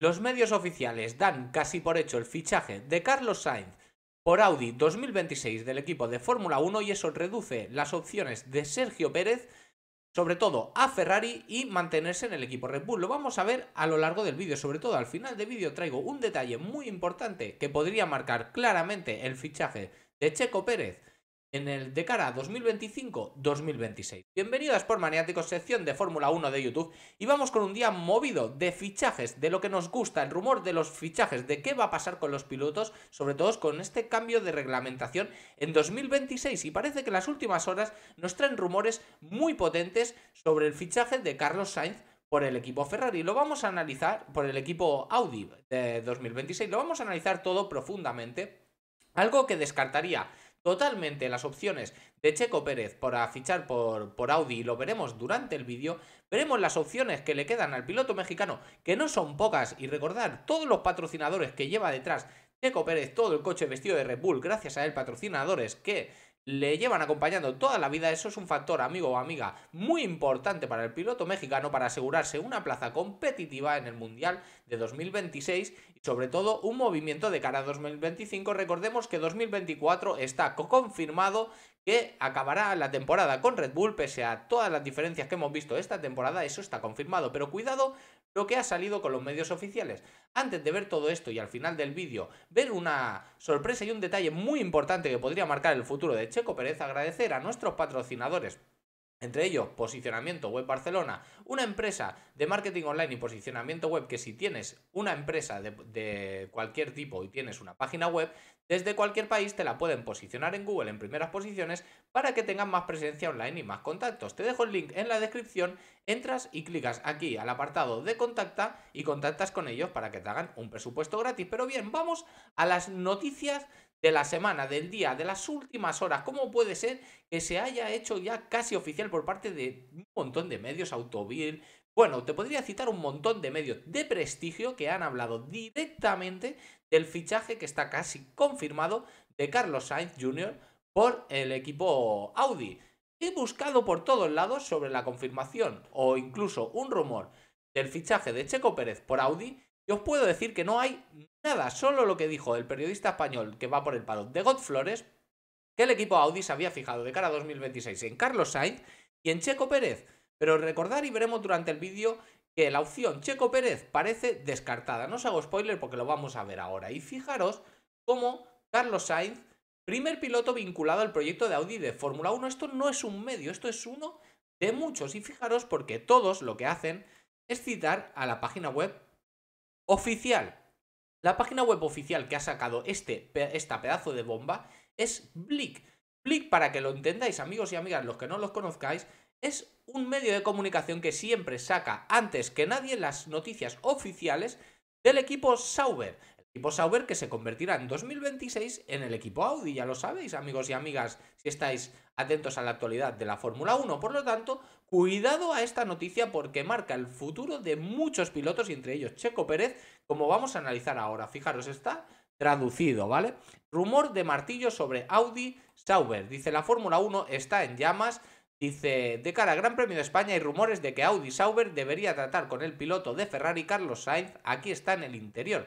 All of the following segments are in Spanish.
Los medios oficiales dan casi por hecho el fichaje de Carlos Sainz por Audi 2026 del equipo de Fórmula 1 y eso reduce las opciones de Sergio Pérez, sobre todo a Ferrari y mantenerse en el equipo Red Bull. Lo vamos a ver a lo largo del vídeo, sobre todo al final del vídeo traigo un detalle muy importante que podría marcar claramente el fichaje de Checo Pérez en el de cara a 2025-2026. Bienvenidos por Maniático Maniáticos, sección de Fórmula 1 de YouTube, y vamos con un día movido de fichajes, de lo que nos gusta, el rumor de los fichajes, de qué va a pasar con los pilotos, sobre todo con este cambio de reglamentación en 2026. Y parece que las últimas horas nos traen rumores muy potentes sobre el fichaje de Carlos Sainz por el equipo Ferrari. Lo vamos a analizar por el equipo Audi de 2026. Lo vamos a analizar todo profundamente. Algo que descartaría totalmente las opciones de Checo Pérez por fichar por, por Audi, y lo veremos durante el vídeo, veremos las opciones que le quedan al piloto mexicano, que no son pocas, y recordar todos los patrocinadores que lleva detrás Checo Pérez, todo el coche vestido de Red Bull, gracias a él patrocinadores que le llevan acompañando toda la vida, eso es un factor, amigo o amiga, muy importante para el piloto mexicano para asegurarse una plaza competitiva en el Mundial de 2026 y sobre todo un movimiento de cara a 2025. Recordemos que 2024 está confirmado que acabará la temporada con Red Bull, pese a todas las diferencias que hemos visto esta temporada, eso está confirmado, pero cuidado lo que ha salido con los medios oficiales. Antes de ver todo esto y al final del vídeo ver una sorpresa y un detalle muy importante que podría marcar el futuro de Checo Pérez, agradecer a nuestros patrocinadores entre ellos, Posicionamiento Web Barcelona, una empresa de marketing online y posicionamiento web que si tienes una empresa de, cualquier tipo y tienes una página web, desde cualquier país te la pueden posicionar en Google en primeras posiciones para que tengas más presencia online y más contactos. Te dejo el link en la descripción, entras y clicas aquí al apartado de contacta y contactas con ellos para que te hagan un presupuesto gratis. Pero bien, vamos a las noticias de la semana, del día, de las últimas horas. ¿Cómo puede ser que se haya hecho ya casi oficial por parte de un montón de medios, Autovil? Bueno, te podría citar un montón de medios de prestigio que han hablado directamente del fichaje que está casi confirmado de Carlos Sainz Jr. por el equipo Audi. He buscado por todos lados sobre la confirmación o incluso un rumor del fichaje de Checo Pérez por Audi yo os puedo decir que no hay nada, solo lo que dijo el periodista español que va por el palo de God Flores, que el equipo Audi se había fijado de cara a 2026 en Carlos Sainz y en Checo Pérez. Pero recordar y veremos durante el vídeo que la opción Checo Pérez parece descartada. No os hago spoiler porque lo vamos a ver ahora. Y fijaros cómo Carlos Sainz, primer piloto vinculado al proyecto de Audi de Fórmula 1, esto no es un medio, esto es uno de muchos. Y fijaros porque todos lo que hacen es citar a la página web oficial. La página web oficial que ha sacado este, esta pedazo de bomba es Blick. Blick, para que lo entendáis, amigos y amigas, los que no los conozcáis, es un medio de comunicación que siempre saca antes que nadie las noticias oficiales del equipo Sauber equipo Sauber que se convertirá en 2026 en el equipo Audi, ya lo sabéis amigos y amigas si estáis atentos a la actualidad de la Fórmula 1, por lo tanto, cuidado a esta noticia porque marca el futuro de muchos pilotos y entre ellos Checo Pérez, como vamos a analizar ahora, fijaros, está traducido, ¿vale? Rumor de martillo sobre Audi Sauber, dice la Fórmula 1 está en llamas, Dice, de cara al Gran Premio de España hay rumores de que Audi Sauber debería tratar con el piloto de Ferrari Carlos Sainz, aquí está en el interior.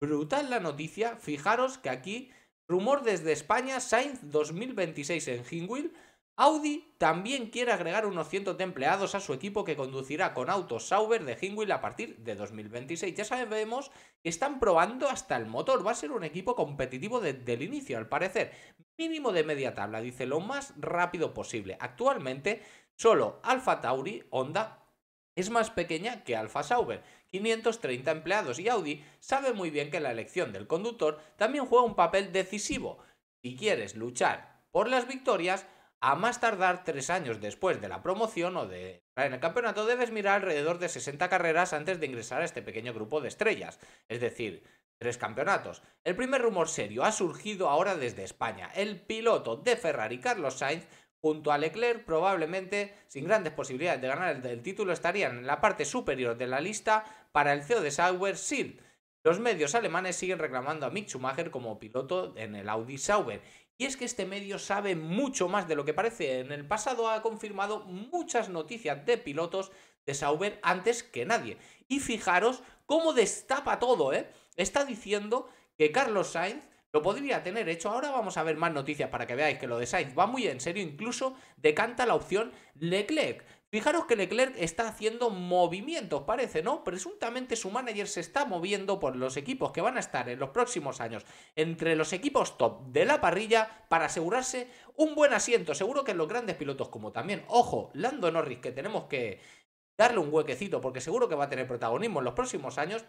Brutal la noticia, fijaros que aquí, rumor desde España, Sainz 2026 en Hingwil. Audi también quiere agregar unos cientos de empleados a su equipo que conducirá con autos Sauber de Hingwil a partir de 2026. Ya sabemos que están probando hasta el motor. Va a ser un equipo competitivo desde el inicio, al parecer. Mínimo de media tabla, dice, lo más rápido posible. Actualmente, solo Alfa Tauri, Honda, es más pequeña que Alfa Sauber. 530 empleados y Audi sabe muy bien que la elección del conductor también juega un papel decisivo. Si quieres luchar por las victorias, a más tardar tres años después de la promoción o de en el campeonato debes mirar alrededor de 60 carreras antes de ingresar a este pequeño grupo de estrellas, es decir, tres campeonatos. El primer rumor serio ha surgido ahora desde España. El piloto de Ferrari, Carlos Sainz, Junto a Leclerc, probablemente sin grandes posibilidades de ganar el, título, estarían en la parte superior de la lista para el CEO de Sauber, Sid. Los medios alemanes siguen reclamando a Mick Schumacher como piloto en el Audi Sauber. Y es que este medio sabe mucho más de lo que parece. En el pasado ha confirmado muchas noticias de pilotos de Sauber antes que nadie. Y fijaros cómo destapa todo, ¿eh? Está diciendo que Carlos Sainz lo podría tener hecho. Ahora vamos a ver más noticias para que veáis que lo de Sainz va muy en serio, incluso decanta la opción Leclerc. Fijaros que Leclerc está haciendo movimientos, parece, ¿no? Presuntamente su manager se está moviendo por los equipos que van a estar en los próximos años entre los equipos top de la parrilla para asegurarse un buen asiento. Seguro que los grandes pilotos como también, ojo, Lando Norris, que tenemos que darle un huequecito porque seguro que va a tener protagonismo en los próximos años.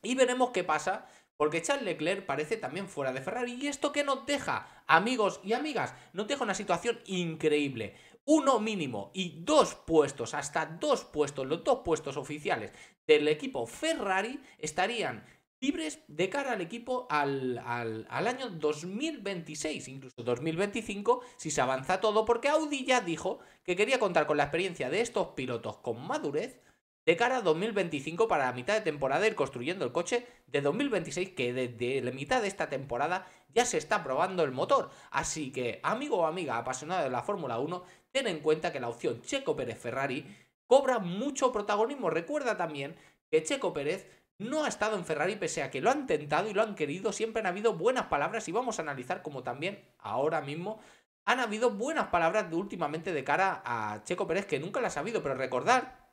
Y veremos qué pasa porque Charles Leclerc parece también fuera de Ferrari. ¿Y esto que nos deja, amigos y amigas? Nos deja una situación increíble. Uno mínimo y dos puestos, hasta dos puestos, los dos puestos oficiales del equipo Ferrari estarían libres de cara al equipo al, al, año 2026, incluso 2025, si se avanza todo, porque Audi ya dijo que quería contar con la experiencia de estos pilotos con madurez de cara a 2025 para la mitad de temporada ir construyendo el coche de 2026 que desde la mitad de esta temporada ya se está probando el motor. Así que amigo o amiga apasionada de la Fórmula 1, ten en cuenta que la opción Checo Pérez Ferrari cobra mucho protagonismo. Recuerda también que Checo Pérez no ha estado en Ferrari pese a que lo han tentado y lo han querido, siempre han habido buenas palabras y vamos a analizar como también ahora mismo han habido buenas palabras de últimamente de cara a Checo Pérez que nunca las ha habido, pero recordar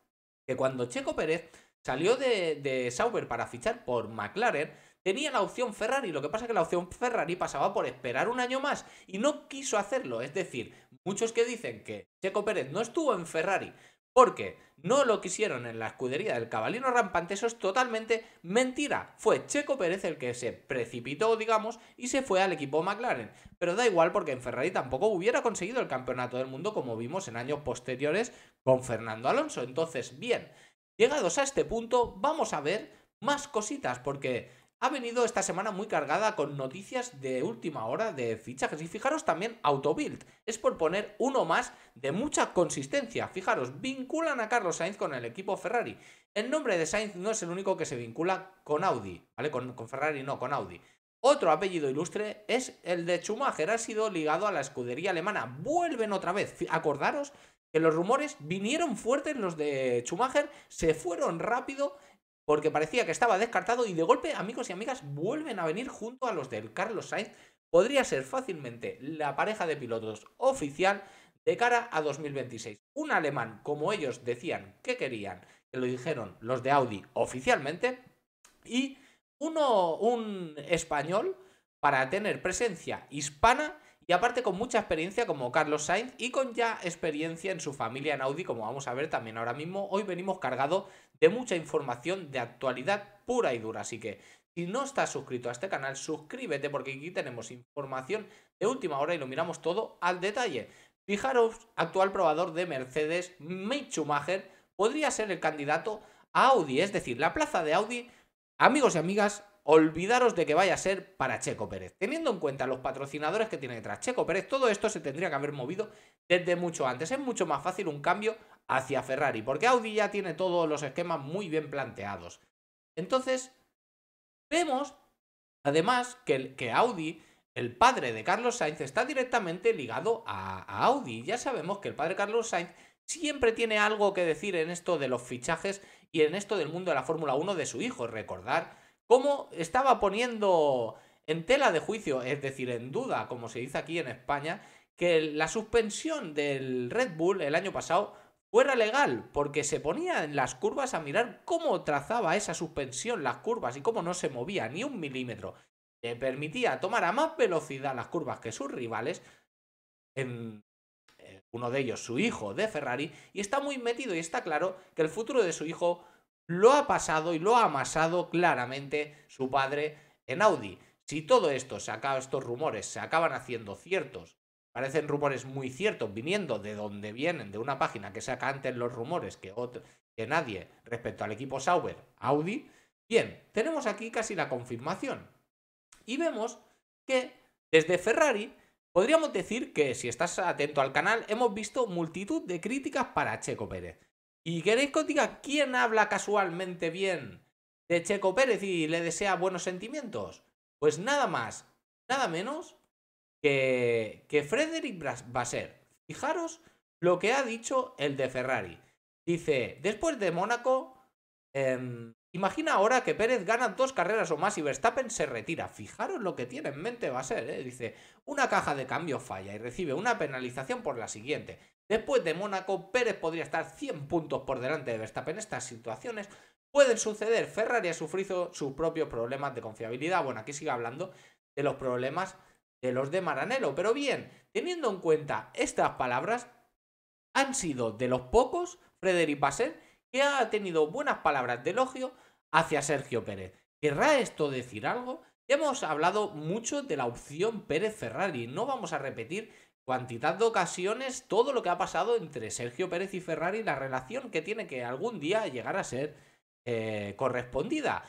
que cuando Checo Pérez salió de, Sauber para fichar por McLaren, tenía la opción Ferrari. Lo que pasa es que la opción Ferrari pasaba por esperar un año más y no quiso hacerlo. Es decir, muchos que dicen que Checo Pérez no estuvo en Ferrari porque no lo quisieron en la escudería del caballero Rampante, eso es totalmente mentira. Fue Checo Pérez el que se precipitó, digamos, y se fue al equipo McLaren. Pero da igual porque en Ferrari tampoco hubiera conseguido el campeonato del mundo como vimos en años posteriores con Fernando Alonso. Entonces, bien, llegados a este punto, vamos a ver más cositas porque ha venido esta semana muy cargada con noticias de última hora de fichajes. Y fijaros también Autobuild. Es por poner uno más de mucha consistencia. Fijaros, vinculan a Carlos Sainz con el equipo Ferrari. El nombre de Sainz no es el único que se vincula con Audi, ¿vale? Con, con Ferrari no, con Audi. Otro apellido ilustre es el de Schumacher. Ha sido ligado a la escudería alemana. Vuelven otra vez. Acordaros que los rumores vinieron fuertes los de Schumacher, se fueron rápido porque parecía que estaba descartado y de golpe amigos y amigas vuelven a venir junto a los del Carlos Sainz. Podría ser fácilmente la pareja de pilotos oficial de cara a 2026. Un alemán, como ellos decían que querían, que lo dijeron los de Audi oficialmente, y uno, un español para tener presencia hispana y aparte con mucha experiencia como Carlos Sainz y con ya experiencia en su familia en Audi, como vamos a ver también ahora mismo. Hoy venimos cargado de mucha información de actualidad pura y dura. Así que si no estás suscrito a este canal, suscríbete porque aquí tenemos información de última hora y lo miramos todo al detalle. Fijaros, actual probador de Mercedes, Mick Schumacher, podría ser el candidato a Audi, es decir, la plaza de Audi. Amigos y amigas, olvidaros de que vaya a ser para Checo Pérez. Teniendo en cuenta los patrocinadores que tiene detrás Checo Pérez, todo esto se tendría que haber movido desde mucho antes. Es mucho más fácil un cambio hacia Ferrari, porque Audi ya tiene todos los esquemas muy bien planteados. Entonces, vemos además que, que Audi, el padre de Carlos Sainz, está directamente ligado a, Audi. Ya sabemos que el padre Carlos Sainz siempre tiene algo que decir en esto de los fichajes y en esto del mundo de la Fórmula 1 de su hijo. Recordar cómo estaba poniendo en tela de juicio, es decir, en duda, como se dice aquí en España, que la suspensión del Red Bull el año pasado fuera legal, porque se ponía en las curvas a mirar cómo trazaba esa suspensión las curvas y cómo no se movía ni un milímetro. Le permitía tomar a más velocidad las curvas que sus rivales, eh, uno de ellos su hijo de Ferrari, y está muy metido y está claro que el futuro de su hijo lo ha pasado y lo ha amasado claramente su padre en Audi. Si todo esto, se acaba, estos rumores se acaban haciendo ciertos parecen rumores muy ciertos, viniendo de donde vienen, de una página que saca antes los rumores que, otro, que nadie respecto al equipo Sauber, Audi. Bien, tenemos aquí casi la confirmación. Y vemos que desde Ferrari podríamos decir que, si estás atento al canal, hemos visto multitud de críticas para Checo Pérez. ¿Y queréis que os diga quién habla casualmente bien de Checo Pérez y le desea buenos sentimientos? Pues nada más, nada menos que, va a ser, Fijaros lo que ha dicho el de Ferrari. Dice, después de Mónaco, em, imagina ahora que Pérez gana dos carreras o más y Verstappen se retira. Fijaros lo que tiene en mente va a ser, Dice, una caja de cambio falla y recibe una penalización por la siguiente. Después de Mónaco, Pérez podría estar 100 puntos por delante de Verstappen. Estas situaciones pueden suceder. Ferrari ha sufrido sus propios problemas de confiabilidad. Bueno, aquí sigue hablando de los problemas de los de Maranelo. Pero bien, teniendo en cuenta estas palabras, han sido de los pocos, Frederic Basset, que ha tenido buenas palabras de elogio hacia Sergio Pérez. ¿Querrá esto decir algo? hemos hablado mucho de la opción Pérez Ferrari, no vamos a repetir cantidad de ocasiones todo lo que ha pasado entre Sergio Pérez y Ferrari, la relación que tiene que algún día llegar a ser eh, correspondida.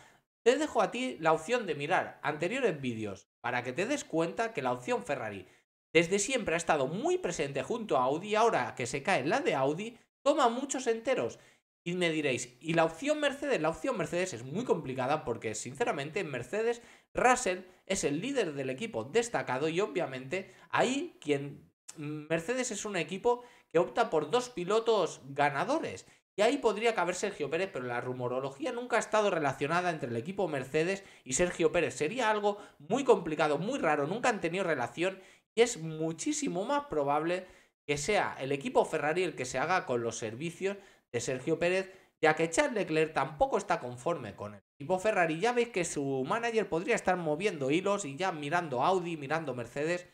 Te dejo a ti la opción de mirar anteriores vídeos para que te des cuenta que la opción Ferrari desde siempre ha estado muy presente junto a Audi, ahora que se cae la de Audi, toma muchos enteros. Y me diréis, ¿y la opción Mercedes? La opción Mercedes es muy complicada porque, sinceramente, en Mercedes, Russell es el líder del equipo destacado y obviamente ahí quien... Mm, Mercedes es un equipo que opta por dos pilotos ganadores y ahí podría caber Sergio Pérez, pero la rumorología nunca ha estado relacionada entre el equipo Mercedes y Sergio Pérez. Sería algo muy complicado, muy raro, nunca han tenido relación y es muchísimo más probable que sea el equipo Ferrari el que se haga con los servicios de Sergio Pérez, ya que Charles Leclerc tampoco está conforme con el equipo Ferrari. Ya veis que su manager podría estar moviendo hilos y ya mirando Audi, mirando Mercedes.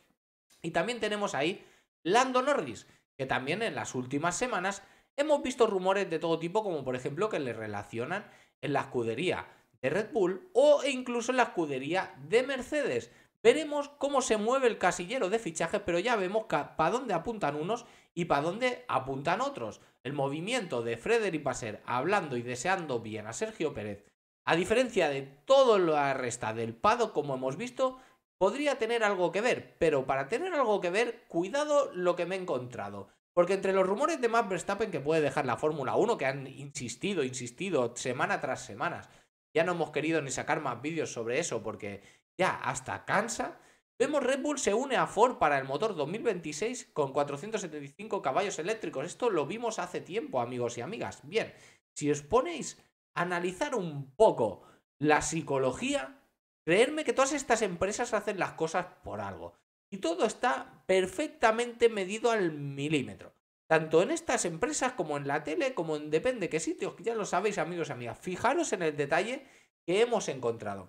Y también tenemos ahí Lando Norris, que también en las últimas semanas Hemos visto rumores de todo tipo, como por ejemplo que le relacionan en la escudería de Red Bull o incluso en la escudería de Mercedes. Veremos cómo se mueve el casillero de fichajes, pero ya vemos para dónde apuntan unos y para dónde apuntan otros. El movimiento de Frederick Passer hablando y deseando bien a Sergio Pérez, a diferencia de todo lo resta del Pado, como hemos visto, podría tener algo que ver, pero para tener algo que ver, cuidado lo que me he encontrado. Porque entre los rumores de Max Verstappen que puede dejar la Fórmula 1, que han insistido, insistido, semana tras semana, ya no hemos querido ni sacar más vídeos sobre eso porque ya hasta cansa, vemos Red Bull se une a Ford para el motor 2026 con 475 caballos eléctricos. Esto lo vimos hace tiempo, amigos y amigas. Bien, si os ponéis a analizar un poco la psicología, creerme que todas estas empresas hacen las cosas por algo. Y todo está perfectamente medido al milímetro. Tanto en estas empresas como en la tele, como en depende qué sitios, que ya lo sabéis amigos y amigas. Fijaros en el detalle que hemos encontrado.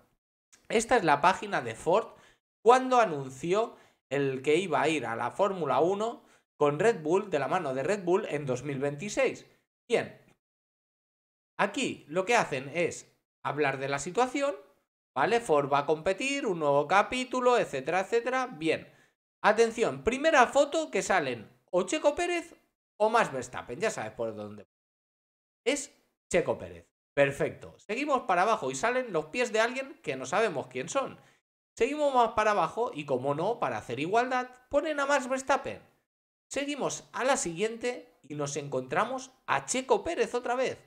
Esta es la página de Ford cuando anunció el que iba a ir a la Fórmula 1 con Red Bull, de la mano de Red Bull, en 2026. Bien, aquí lo que hacen es hablar de la situación, ¿vale? Ford va a competir, un nuevo capítulo, etcétera, etcétera. Bien, Atención, primera foto que salen o Checo Pérez o Max Verstappen. Ya sabes por dónde. Es Checo Pérez. Perfecto. Seguimos para abajo y salen los pies de alguien que no sabemos quién son. Seguimos más para abajo y, como no, para hacer igualdad, ponen a Max Verstappen. Seguimos a la siguiente y nos encontramos a Checo Pérez otra vez.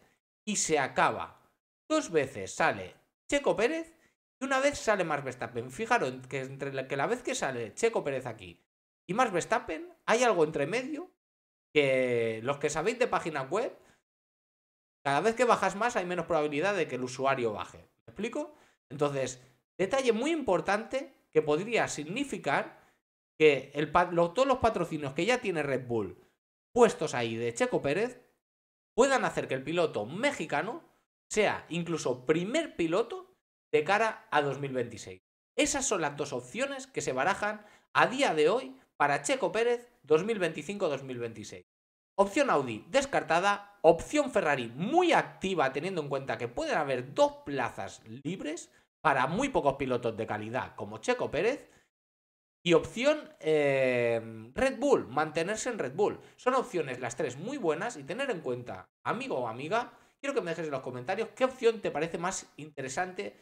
Y se acaba. Dos veces sale Checo Pérez y una vez sale Max Verstappen, fijaros que entre la, que la vez que sale Checo Pérez aquí y Max Verstappen, hay algo entre medio que los que sabéis de páginas web, cada vez que bajas más hay menos probabilidad de que el usuario baje. ¿Me explico? Entonces, detalle muy importante que podría significar que todos los patrocinios que ya tiene Red Bull puestos ahí de Checo Pérez puedan hacer que el piloto mexicano sea incluso primer piloto cara a 2026. Esas son las dos opciones que se barajan a día de hoy para Checo Pérez 2025-2026. Opción Audi descartada, opción Ferrari muy activa teniendo en cuenta que pueden haber dos plazas libres para muy pocos pilotos de calidad como Checo Pérez y opción eh, Red Bull, mantenerse en Red Bull. Son opciones las tres muy buenas y tener en cuenta, amigo o amiga, quiero que me dejes en los comentarios qué opción te parece más interesante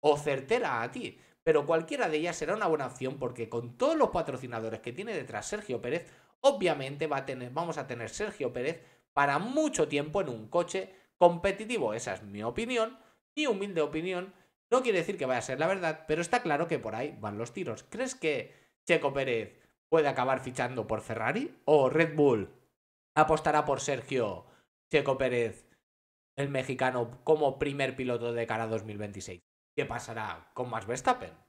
o certera a ti. Pero cualquiera de ellas será una buena opción porque con todos los patrocinadores que tiene detrás Sergio Pérez, obviamente va a tener, vamos a tener Sergio Pérez para mucho tiempo en un coche competitivo. Esa es mi opinión, mi humilde opinión. No quiere decir que vaya a ser la verdad, pero está claro que por ahí van los tiros. ¿Crees que Checo Pérez puede acabar fichando por Ferrari o Red Bull apostará por Sergio Checo Pérez, el mexicano, como primer piloto de cara a 2026? ¿Qué pasará con Max Verstappen?